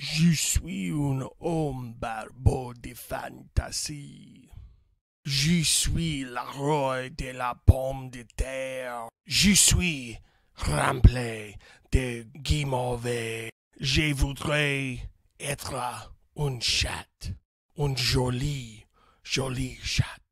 Je suis un homme barbeau de fantaisie. Je suis la roi de la pomme de terre. Je suis rempli de guimauve. Je voudrais être un chat, un joli, joli chat.